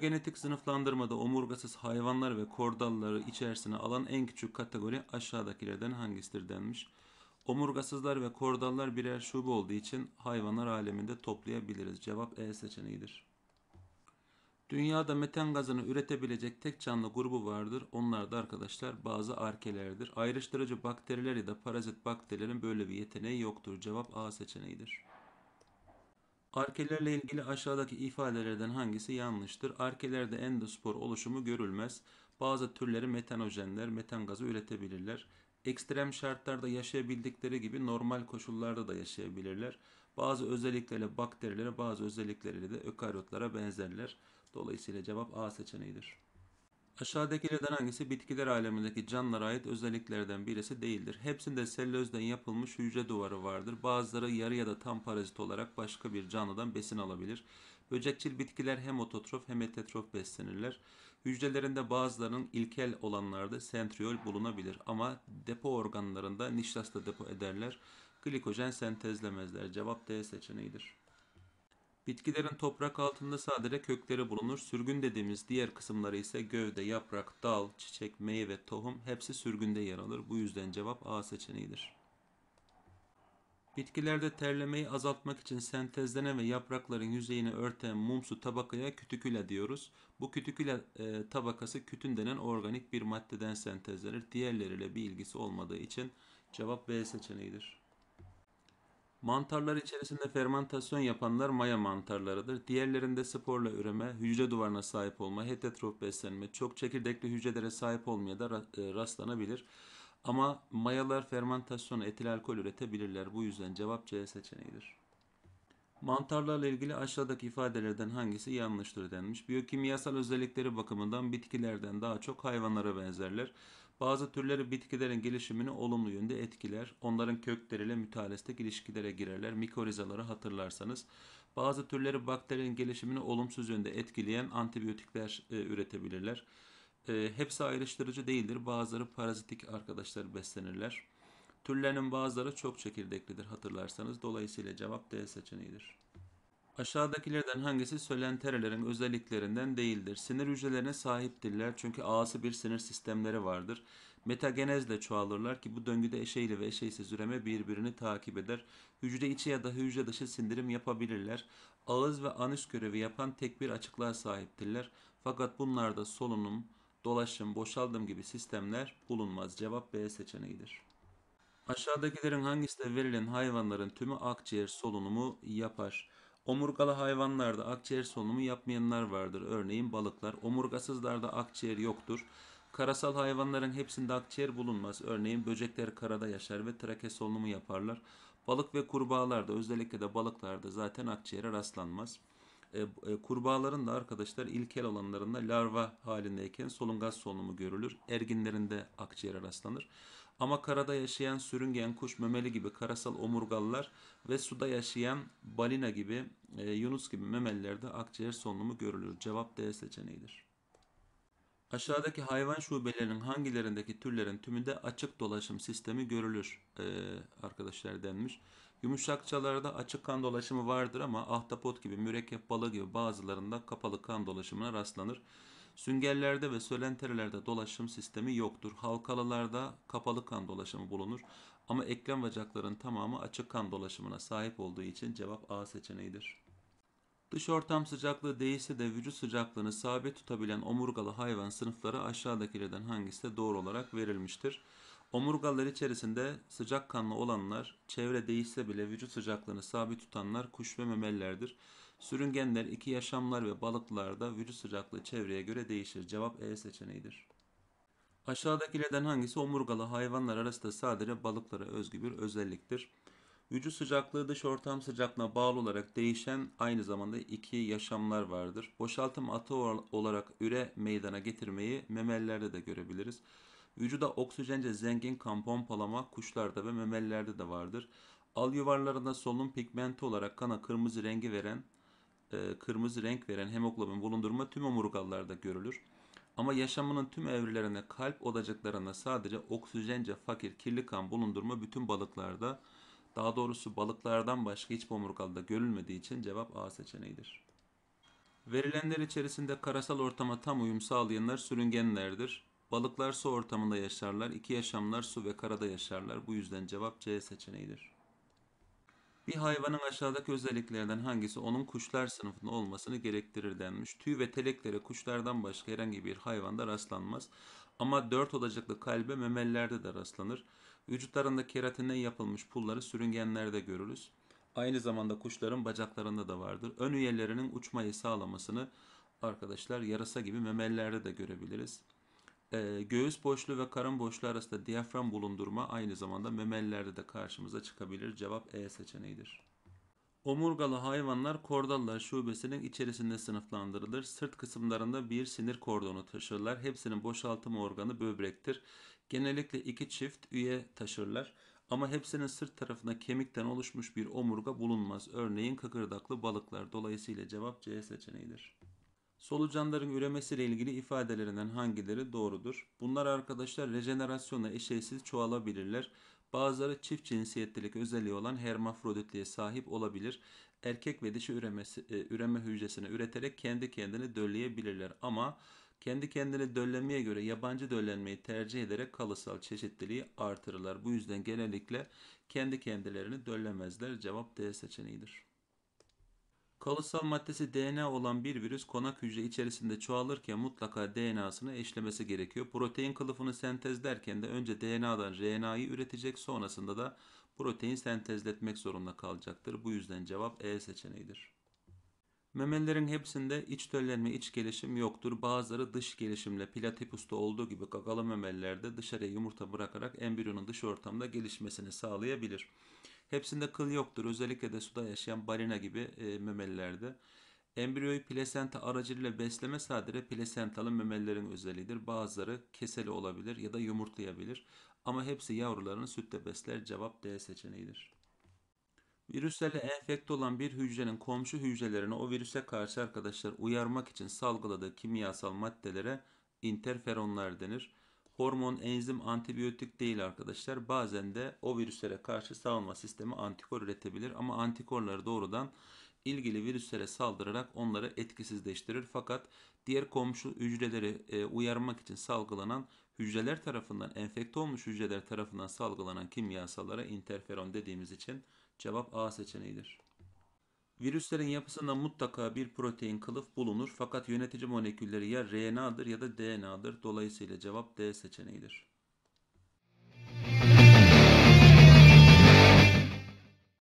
genetik sınıflandırmada omurgasız hayvanlar ve kordalları içerisine alan en küçük kategori aşağıdakilerden hangisidir denmiş. Omurgasızlar ve kordallar birer şube olduğu için hayvanlar aleminde toplayabiliriz. Cevap E seçeneğidir. Dünyada metan gazını üretebilecek tek canlı grubu vardır. Onlar da arkadaşlar bazı arkelerdir. Ayrıştırıcı bakteriler ya da parazit bakterilerin böyle bir yeteneği yoktur. Cevap A seçeneğidir. Arkelerle ilgili aşağıdaki ifadelerden hangisi yanlıştır? Arkelerde endospor oluşumu görülmez. Bazı türleri metanojenler, metan gazı üretebilirler. Ekstrem şartlarda yaşayabildikleri gibi normal koşullarda da yaşayabilirler. Bazı özellikleriyle bakterilere, bazı özellikleriyle de ökaryotlara benzerler. Dolayısıyla cevap A seçeneğidir. Aşağıdakilerden hangisi bitkiler alemindeki canlılara ait özelliklerden birisi değildir? Hepsinde selülozdan yapılmış hücre duvarı vardır. Bazıları yarı ya da tam parazit olarak başka bir canlıdan besin alabilir. Böcekçil bitkiler hem ototrof hem heterotrof beslenirler. Hücrelerinde bazılarının ilkel olanlarda sentriol bulunabilir ama depo organlarında nişasta depo ederler. Glikojen sentezlemezler. Cevap D seçeneğidir. Bitkilerin toprak altında sadece kökleri bulunur. Sürgün dediğimiz diğer kısımları ise gövde, yaprak, dal, çiçek, meyve, tohum hepsi sürgünde yer alır. Bu yüzden cevap A seçeneğidir. Bitkilerde terlemeyi azaltmak için sentezlenen ve yaprakların yüzeyini örten mumsu tabakaya kütüküle diyoruz. Bu kütüküle e, tabakası kütün denen organik bir maddeden sentezlenir. Diğerleriyle bir ilgisi olmadığı için cevap B seçeneğidir. Mantarlar içerisinde fermentasyon yapanlar maya mantarlarıdır. Diğerlerinde sporla üreme, hücre duvarına sahip olma, heterotrof beslenme, çok çekirdekli hücrelere sahip olmaya da e, rastlanabilir. Ama mayalar fermentasyona etil alkol üretebilirler. Bu yüzden cevap C seçeneğidir. Mantarlarla ilgili aşağıdaki ifadelerden hangisi yanlıştır denmiş. Biyokimyasal özellikleri bakımından bitkilerden daha çok hayvanlara benzerler. Bazı türleri bitkilerin gelişimini olumlu yönde etkiler. Onların kökleriyle mütalestik ilişkilere girerler. Mikorizaları hatırlarsanız. Bazı türleri bakterinin gelişimini olumsuz yönde etkileyen antibiyotikler e, üretebilirler. E, hepsi ayrıştırıcı değildir. Bazıları parazitik arkadaşlar beslenirler. Türlerinin bazıları çok çekirdeklidir hatırlarsanız. Dolayısıyla cevap D seçeneğidir. Aşağıdakilerden hangisi sölenterelerin özelliklerinden değildir? Sinir hücrelerine sahiptirler çünkü ağası bir sinir sistemleri vardır. Metagenezle çoğalırlar ki bu döngüde eşeyli ve eşeysiz üreme birbirini takip eder. Hücre içi ya da hücre dışı sindirim yapabilirler. Ağız ve anüs görevi yapan tek bir açıklığa sahiptirler. Fakat bunlarda solunum, dolaşım, boşaldım gibi sistemler bulunmaz. Cevap B seçeneğidir. Aşağıdakilerin hangisi de verilen hayvanların tümü akciğer solunumu yapar? Omurgalı hayvanlarda akciğer solunumu yapmayanlar vardır. Örneğin balıklar. Omurgasızlarda akciğer yoktur. Karasal hayvanların hepsinde akciğer bulunmaz. Örneğin böcekler karada yaşar ve trake solunumu yaparlar. Balık ve kurbağalarda özellikle de balıklarda zaten akciğere rastlanmaz. E, e, kurbağaların da arkadaşlar ilkel olanlarında larva halindeyken solungaz solunumu görülür. Erginlerinde akciğere rastlanır. Ama karada yaşayan sürüngen kuş memeli gibi karasal omurgalılar ve suda yaşayan balina gibi, e, yunus gibi memelilerde akciğer solunumu görülür. Cevap D seçeneğidir. Aşağıdaki hayvan şubelerinin hangilerindeki türlerin tümünde açık dolaşım sistemi görülür e, arkadaşlar denmiş. Yumuşakçalarda açık kan dolaşımı vardır ama ahtapot gibi, mürekkep balığı gibi bazılarında kapalı kan dolaşımına rastlanır. Süngerlerde ve sölenterelerde dolaşım sistemi yoktur. Halkalılarda kapalı kan dolaşımı bulunur. Ama eklem bacakların tamamı açık kan dolaşımına sahip olduğu için cevap A seçeneğidir. Dış ortam sıcaklığı değilse de vücut sıcaklığını sabit tutabilen omurgalı hayvan sınıfları aşağıdakilerden hangisi de doğru olarak verilmiştir? Omurgalar içerisinde sıcak kanlı olanlar, çevre değişse bile vücut sıcaklığını sabit tutanlar kuş ve memelilerdir. Sürüngenler, iki yaşamlar ve balıklarda vücut sıcaklığı çevreye göre değişir. Cevap E seçeneğidir. Aşağıdakilerden hangisi omurgalı hayvanlar arasında sadece balıklara özgü bir özelliktir? Vücut sıcaklığı dış ortam sıcaklığına bağlı olarak değişen aynı zamanda iki yaşamlar vardır. Boşaltım atı olarak üre meydana getirmeyi memelilerde de görebiliriz. Vücuda oksijence zengin kan pompalama kuşlarda ve memelilerde de vardır. Al yuvarlarında solunum pigmenti olarak kana kırmızı rengi veren e, kırmızı renk veren hemoglobin bulundurma tüm omurgalarda görülür. Ama yaşamının tüm evrelerine kalp odacıklarına sadece oksijence fakir kirli kan bulundurma bütün balıklarda daha doğrusu balıklardan başka hiçbir omurgalda görülmediği için cevap A seçeneğidir. Verilenler içerisinde karasal ortama tam uyum sağlayanlar sürüngenlerdir. Balıklar su ortamında yaşarlar, iki yaşamlar su ve karada yaşarlar. Bu yüzden cevap C seçeneğidir. Bir hayvanın aşağıdaki özelliklerinden hangisi onun kuşlar sınıfında olmasını gerektirir denmiş. Tüy ve teleklere kuşlardan başka herhangi bir hayvanda rastlanmaz. Ama dört odacıklı kalbe memelilerde de rastlanır. Vücutlarında keratinden yapılmış pulları sürüngenlerde görürüz. Aynı zamanda kuşların bacaklarında da vardır. Ön üyelerinin uçmayı sağlamasını arkadaşlar yarasa gibi memelilerde de görebiliriz. E, göğüs boşluğu ve karın boşluğu arasında diyafram bulundurma aynı zamanda memellerde de karşımıza çıkabilir. Cevap E seçeneğidir. Omurgalı hayvanlar kordallar şubesinin içerisinde sınıflandırılır. Sırt kısımlarında bir sinir kordonu taşırlar. Hepsinin boşaltım organı böbrektir. Genellikle iki çift üye taşırlar. Ama hepsinin sırt tarafında kemikten oluşmuş bir omurga bulunmaz. Örneğin kıkırdaklı balıklar. Dolayısıyla cevap C seçeneğidir. Solucanların üremesiyle ilgili ifadelerinden hangileri doğrudur? Bunlar arkadaşlar rejenerasyonla eşeğsiz çoğalabilirler. Bazıları çift cinsiyetlilik özelliği olan hermafroditliğe sahip olabilir. Erkek ve dişi üremesi, e, üreme hücresini üreterek kendi kendini dölleyebilirler. Ama kendi kendini döllemeye göre yabancı döllenmeyi tercih ederek kalısal çeşitliliği artırırlar. Bu yüzden genellikle kendi kendilerini döllemezler. Cevap D seçeneğidir. Kalıtsal maddesi DNA olan bir virüs konak hücre içerisinde çoğalırken mutlaka DNA'sını eşlemesi gerekiyor. Protein kılıfını sentezlerken de önce DNA'dan RNA'yı üretecek sonrasında da protein sentezletmek zorunda kalacaktır. Bu yüzden cevap E seçeneğidir. Memelilerin hepsinde iç döllenme, iç gelişim yoktur. Bazıları dış gelişimle platypusta olduğu gibi gagalı memelilerde dışarıya yumurta bırakarak embriyonun dış ortamda gelişmesini sağlayabilir. Hepsinde kıl yoktur. Özellikle de suda yaşayan balina gibi e, memelilerde. Embriyoyu plasenta aracılığıyla besleme sadece plasentalı memelilerin özelliğidir. Bazıları keseli olabilir ya da yumurtlayabilir. Ama hepsi yavrularını sütle besler. Cevap D seçeneğidir. Virüslerle enfekte olan bir hücrenin komşu hücrelerine o virüse karşı arkadaşlar uyarmak için salgıladığı kimyasal maddelere interferonlar denir. Hormon, enzim, antibiyotik değil arkadaşlar. Bazen de o virüslere karşı savunma sistemi antikor üretebilir ama antikorları doğrudan ilgili virüslere saldırarak onları etkisizleştirir. Fakat diğer komşu hücreleri e, uyarmak için salgılanan hücreler tarafından, enfekte olmuş hücreler tarafından salgılanan kimyasallara interferon dediğimiz için cevap A seçeneğidir. Virüslerin yapısında mutlaka bir protein kılıf bulunur fakat yönetici molekülleri ya RNA'dır ya da DNA'dır. Dolayısıyla cevap D seçeneğidir.